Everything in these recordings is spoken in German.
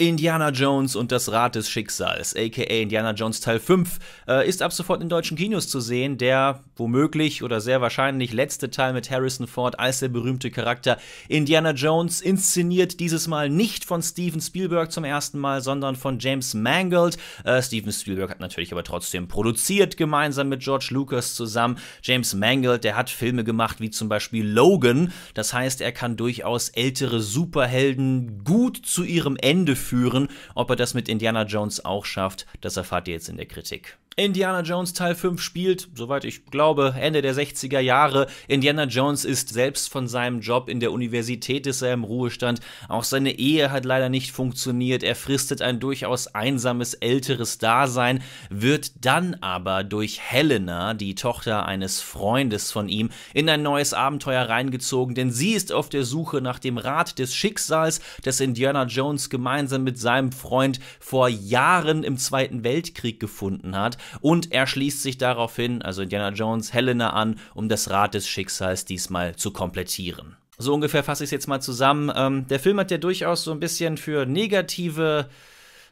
Indiana Jones und das Rad des Schicksals, aka Indiana Jones Teil 5, äh, ist ab sofort in deutschen Kinos zu sehen. Der womöglich oder sehr wahrscheinlich letzte Teil mit Harrison Ford als der berühmte Charakter Indiana Jones, inszeniert dieses Mal nicht von Steven Spielberg zum ersten Mal, sondern von James Mangold. Äh, Steven Spielberg hat natürlich aber trotzdem produziert, gemeinsam mit George Lucas zusammen. James Mangold, der hat Filme gemacht wie zum Beispiel Logan. Das heißt, er kann durchaus ältere Superhelden gut zu ihrem Ende führen führen. Ob er das mit Indiana Jones auch schafft, das erfahrt ihr jetzt in der Kritik. Indiana Jones Teil 5 spielt, soweit ich glaube, Ende der 60er Jahre. Indiana Jones ist selbst von seinem Job in der Universität ist er im Ruhestand. Auch seine Ehe hat leider nicht funktioniert. Er fristet ein durchaus einsames älteres Dasein, wird dann aber durch Helena, die Tochter eines Freundes von ihm, in ein neues Abenteuer reingezogen, denn sie ist auf der Suche nach dem Rat des Schicksals, das Indiana Jones gemeinsam mit seinem Freund vor Jahren im Zweiten Weltkrieg gefunden hat und er schließt sich daraufhin, also Indiana Jones, Helena an, um das Rad des Schicksals diesmal zu komplettieren. So ungefähr fasse ich es jetzt mal zusammen. Ähm, der Film hat ja durchaus so ein bisschen für negative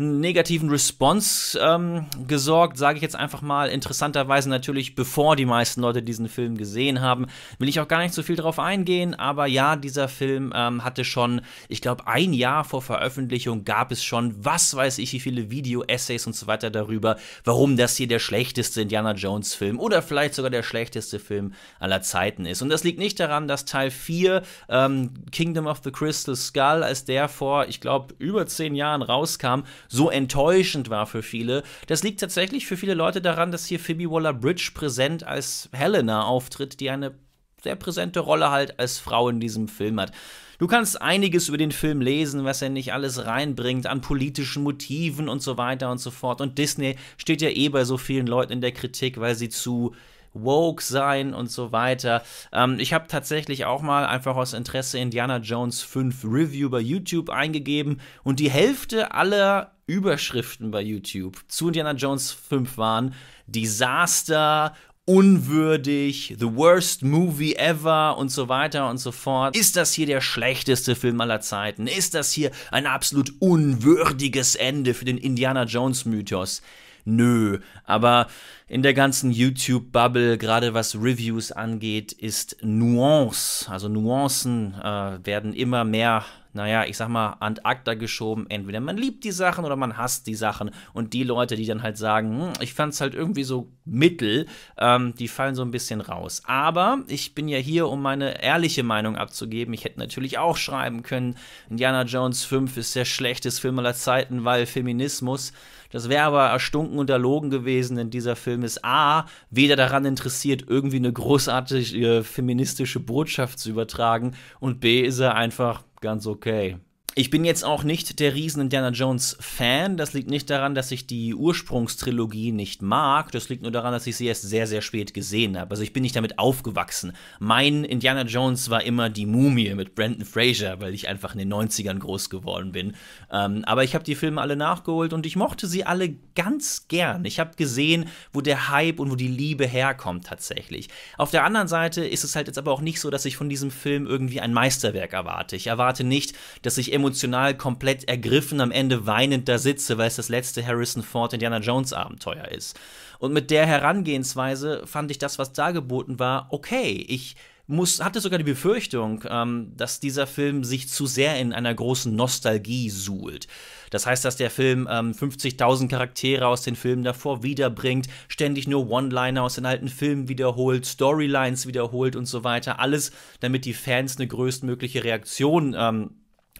negativen Response ähm, gesorgt, sage ich jetzt einfach mal. Interessanterweise natürlich, bevor die meisten Leute diesen Film gesehen haben, will ich auch gar nicht so viel darauf eingehen, aber ja, dieser Film ähm, hatte schon, ich glaube, ein Jahr vor Veröffentlichung gab es schon, was weiß ich, wie viele Video-Essays und so weiter darüber, warum das hier der schlechteste Indiana Jones-Film oder vielleicht sogar der schlechteste Film aller Zeiten ist. Und das liegt nicht daran, dass Teil 4 ähm, Kingdom of the Crystal Skull, als der vor, ich glaube, über zehn Jahren rauskam, so enttäuschend war für viele. Das liegt tatsächlich für viele Leute daran, dass hier Phoebe Waller-Bridge präsent als Helena auftritt, die eine sehr präsente Rolle halt als Frau in diesem Film hat. Du kannst einiges über den Film lesen, was er nicht alles reinbringt an politischen Motiven und so weiter und so fort. Und Disney steht ja eh bei so vielen Leuten in der Kritik, weil sie zu woke sein und so weiter. Ähm, ich habe tatsächlich auch mal einfach aus Interesse Indiana Jones 5 Review bei YouTube eingegeben und die Hälfte aller Überschriften bei YouTube zu Indiana Jones 5 waren Desaster, unwürdig, the worst movie ever und so weiter und so fort. Ist das hier der schlechteste Film aller Zeiten? Ist das hier ein absolut unwürdiges Ende für den Indiana Jones Mythos? Nö, aber in der ganzen YouTube-Bubble, gerade was Reviews angeht, ist Nuance, also Nuancen äh, werden immer mehr, naja, ich sag mal, an acta geschoben. Entweder man liebt die Sachen oder man hasst die Sachen. Und die Leute, die dann halt sagen, hm, ich fand's halt irgendwie so mittel, ähm, die fallen so ein bisschen raus. Aber ich bin ja hier, um meine ehrliche Meinung abzugeben. Ich hätte natürlich auch schreiben können, Indiana Jones 5 ist der schlechteste Film aller Zeiten, weil Feminismus. Das wäre aber erstunken und erlogen gewesen, denn dieser Film ist A, weder daran interessiert, irgendwie eine großartige feministische Botschaft zu übertragen, und B, ist er einfach ganz okay ich bin jetzt auch nicht der riesen Indiana Jones Fan. Das liegt nicht daran, dass ich die Ursprungstrilogie nicht mag. Das liegt nur daran, dass ich sie erst sehr, sehr spät gesehen habe. Also ich bin nicht damit aufgewachsen. Mein Indiana Jones war immer die Mumie mit Brandon Fraser, weil ich einfach in den 90ern groß geworden bin. Ähm, aber ich habe die Filme alle nachgeholt und ich mochte sie alle ganz gern. Ich habe gesehen, wo der Hype und wo die Liebe herkommt tatsächlich. Auf der anderen Seite ist es halt jetzt aber auch nicht so, dass ich von diesem Film irgendwie ein Meisterwerk erwarte. Ich erwarte nicht, dass ich emotional komplett ergriffen am Ende weinend da sitze, weil es das letzte Harrison Ford Indiana Jones Abenteuer ist. Und mit der Herangehensweise fand ich das, was dargeboten war, okay. Ich muss, hatte sogar die Befürchtung, ähm, dass dieser Film sich zu sehr in einer großen Nostalgie suhlt. Das heißt, dass der Film ähm, 50.000 Charaktere aus den Filmen davor wiederbringt, ständig nur One-Liner aus den alten Filmen wiederholt, Storylines wiederholt und so weiter. Alles, damit die Fans eine größtmögliche Reaktion ähm,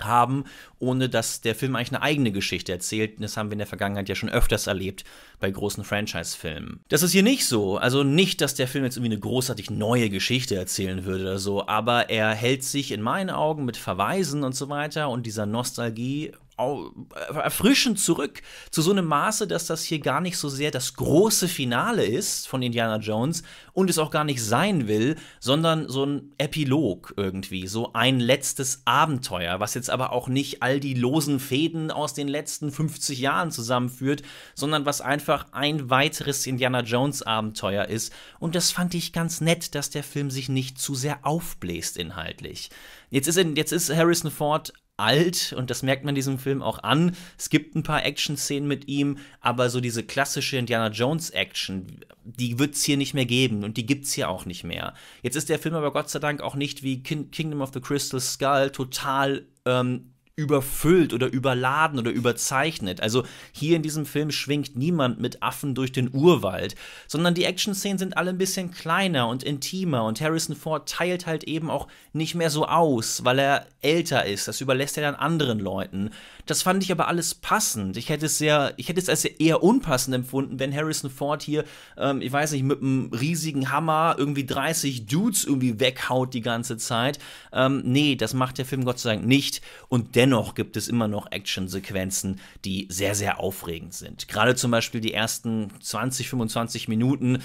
haben, ohne dass der Film eigentlich eine eigene Geschichte erzählt. Das haben wir in der Vergangenheit ja schon öfters erlebt bei großen Franchise-Filmen. Das ist hier nicht so. Also nicht, dass der Film jetzt irgendwie eine großartig neue Geschichte erzählen würde oder so, aber er hält sich in meinen Augen mit Verweisen und so weiter und dieser Nostalgie äh, erfrischend zurück zu so einem Maße, dass das hier gar nicht so sehr das große Finale ist von Indiana Jones und es auch gar nicht sein will, sondern so ein Epilog irgendwie, so ein letztes Abenteuer, was jetzt aber auch nicht all die losen Fäden aus den letzten 50 Jahren zusammenführt, sondern was einfach ein weiteres Indiana Jones Abenteuer ist und das fand ich ganz nett, dass der Film sich nicht zu sehr aufbläst inhaltlich. Jetzt ist, jetzt ist Harrison Ford alt und das merkt man diesem Film auch an. Es gibt ein paar Action-Szenen mit ihm, aber so diese klassische Indiana Jones-Action, die wird es hier nicht mehr geben und die gibt es hier auch nicht mehr. Jetzt ist der Film aber Gott sei Dank auch nicht wie Kingdom of the Crystal Skull total ähm, überfüllt oder überladen oder überzeichnet. Also hier in diesem Film schwingt niemand mit Affen durch den Urwald, sondern die Actionszenen sind alle ein bisschen kleiner und intimer und Harrison Ford teilt halt eben auch nicht mehr so aus, weil er älter ist. Das überlässt er dann anderen Leuten. Das fand ich aber alles passend. Ich hätte es sehr, ich hätte es als eher unpassend empfunden, wenn Harrison Ford hier, ähm, ich weiß nicht, mit einem riesigen Hammer irgendwie 30 Dudes irgendwie weghaut die ganze Zeit. Ähm, nee, das macht der Film Gott sei Dank nicht. Und dennoch dennoch gibt es immer noch Actionsequenzen, die sehr, sehr aufregend sind. Gerade zum Beispiel die ersten 20, 25 Minuten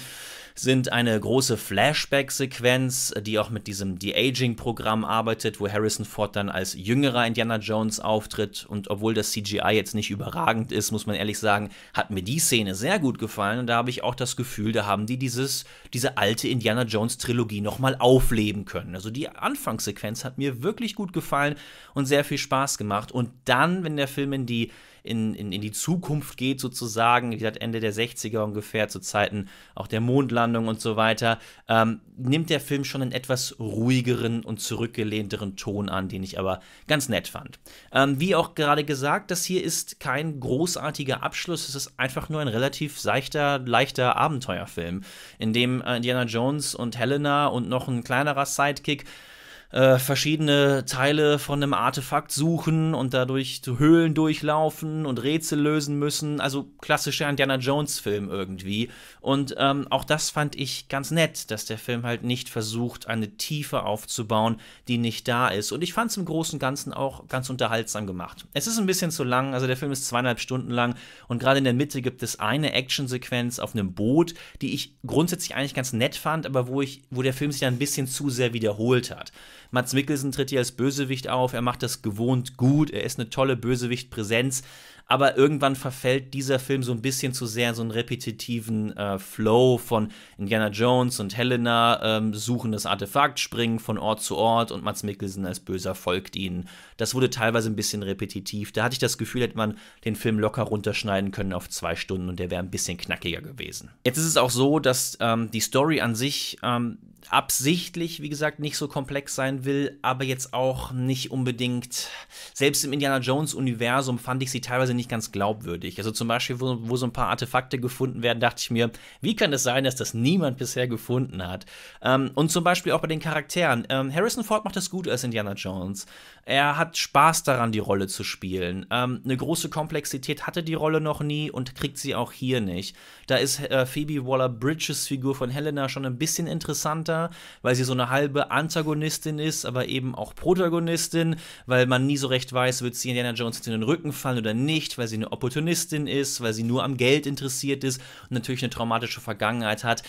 sind eine große Flashback-Sequenz, die auch mit diesem De-Aging-Programm arbeitet, wo Harrison Ford dann als jüngerer Indiana Jones auftritt. Und obwohl das CGI jetzt nicht überragend ist, muss man ehrlich sagen, hat mir die Szene sehr gut gefallen. Und da habe ich auch das Gefühl, da haben die dieses, diese alte Indiana Jones-Trilogie nochmal aufleben können. Also die Anfangssequenz hat mir wirklich gut gefallen und sehr viel Spaß Spaß gemacht. Und dann, wenn der Film in die, in, in, in die Zukunft geht, sozusagen, wie gesagt, Ende der 60er ungefähr, zu Zeiten auch der Mondlandung und so weiter, ähm, nimmt der Film schon einen etwas ruhigeren und zurückgelehnteren Ton an, den ich aber ganz nett fand. Ähm, wie auch gerade gesagt, das hier ist kein großartiger Abschluss, es ist einfach nur ein relativ seichter, leichter Abenteuerfilm, in dem äh, Indiana Jones und Helena und noch ein kleinerer Sidekick äh, verschiedene Teile von einem Artefakt suchen und dadurch zu Höhlen durchlaufen und Rätsel lösen müssen. Also klassischer Indiana Jones-Film irgendwie. Und ähm, auch das fand ich ganz nett, dass der Film halt nicht versucht, eine Tiefe aufzubauen, die nicht da ist. Und ich fand es im Großen und Ganzen auch ganz unterhaltsam gemacht. Es ist ein bisschen zu lang, also der Film ist zweieinhalb Stunden lang und gerade in der Mitte gibt es eine Actionsequenz auf einem Boot, die ich grundsätzlich eigentlich ganz nett fand, aber wo ich, wo der Film sich dann ein bisschen zu sehr wiederholt hat. Mats Mikkelsen tritt hier als Bösewicht auf, er macht das gewohnt gut, er ist eine tolle Bösewicht-Präsenz, aber irgendwann verfällt dieser Film so ein bisschen zu sehr so einen repetitiven äh, Flow von Indiana Jones und Helena ähm, suchen das Artefakt, springen von Ort zu Ort und Mats Mikkelsen als Böser folgt ihnen. Das wurde teilweise ein bisschen repetitiv. Da hatte ich das Gefühl, hätte man den Film locker runterschneiden können auf zwei Stunden und der wäre ein bisschen knackiger gewesen. Jetzt ist es auch so, dass ähm, die Story an sich ähm, absichtlich, wie gesagt, nicht so komplex sein will, aber jetzt auch nicht unbedingt, selbst im Indiana Jones-Universum fand ich sie teilweise nicht ganz glaubwürdig. Also zum Beispiel, wo, wo so ein paar Artefakte gefunden werden, dachte ich mir, wie kann es das sein, dass das niemand bisher gefunden hat? Ähm, und zum Beispiel auch bei den Charakteren. Ähm, Harrison Ford macht das gut als Indiana Jones. Er hat Spaß daran, die Rolle zu spielen. Ähm, eine große Komplexität hatte die Rolle noch nie und kriegt sie auch hier nicht. Da ist äh, Phoebe Waller-Bridges Figur von Helena schon ein bisschen interessanter Charakter, weil sie so eine halbe Antagonistin ist, aber eben auch Protagonistin, weil man nie so recht weiß, wird sie Indiana Jones in den Rücken fallen oder nicht, weil sie eine Opportunistin ist, weil sie nur am Geld interessiert ist und natürlich eine traumatische Vergangenheit hat.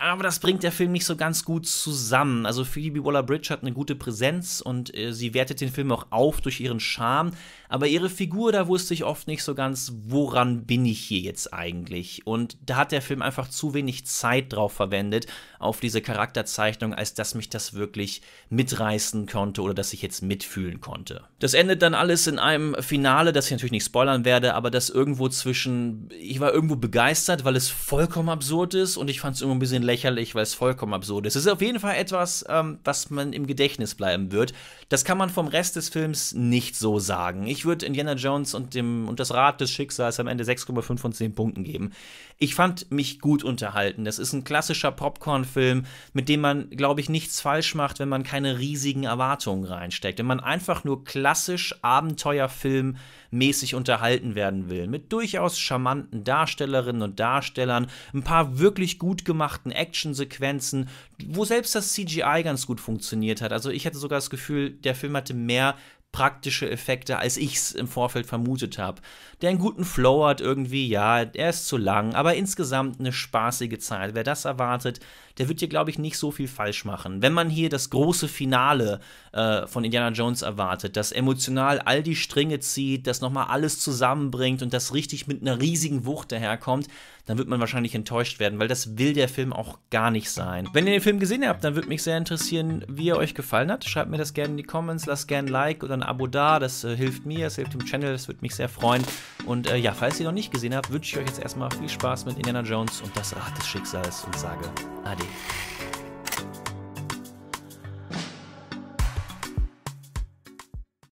Aber das bringt der Film nicht so ganz gut zusammen. Also Phoebe Waller-Bridge hat eine gute Präsenz und äh, sie wertet den Film auch auf durch ihren Charme. Aber ihre Figur, da wusste ich oft nicht so ganz, woran bin ich hier jetzt eigentlich? Und da hat der Film einfach zu wenig Zeit drauf verwendet, auf diese Charakter Zeichnung, als dass mich das wirklich mitreißen konnte oder dass ich jetzt mitfühlen konnte. Das endet dann alles in einem Finale, das ich natürlich nicht spoilern werde, aber das irgendwo zwischen, ich war irgendwo begeistert, weil es vollkommen absurd ist und ich fand es irgendwo ein bisschen lächerlich, weil es vollkommen absurd ist. Es ist auf jeden Fall etwas, ähm, was man im Gedächtnis bleiben wird. Das kann man vom Rest des Films nicht so sagen. Ich würde Indiana Jones und, dem, und das Rad des Schicksals am Ende 6,5 von 10 Punkten geben. Ich fand mich gut unterhalten. Das ist ein klassischer Popcorn-Film, mit dem dem man, glaube ich, nichts falsch macht, wenn man keine riesigen Erwartungen reinsteckt. Wenn man einfach nur klassisch Abenteuerfilm-mäßig unterhalten werden will, mit durchaus charmanten Darstellerinnen und Darstellern, ein paar wirklich gut gemachten Actionsequenzen, wo selbst das CGI ganz gut funktioniert hat. Also ich hatte sogar das Gefühl, der Film hatte mehr praktische Effekte, als ich es im Vorfeld vermutet habe. Der einen guten Flow hat irgendwie, ja, er ist zu lang, aber insgesamt eine spaßige Zeit. Wer das erwartet, der wird hier, glaube ich, nicht so viel falsch machen. Wenn man hier das große Finale äh, von Indiana Jones erwartet, das emotional all die Stränge zieht, das nochmal alles zusammenbringt und das richtig mit einer riesigen Wucht daherkommt, dann wird man wahrscheinlich enttäuscht werden, weil das will der Film auch gar nicht sein. Wenn ihr den Film gesehen habt, dann würde mich sehr interessieren, wie er euch gefallen hat. Schreibt mir das gerne in die Comments, lasst gerne ein Like oder ein Abo da, das äh, hilft mir, das hilft dem Channel, das würde mich sehr freuen. Und äh, ja, falls ihr noch nicht gesehen habt, wünsche ich euch jetzt erstmal viel Spaß mit Indiana Jones und das Rad des Schicksals und sage Ade.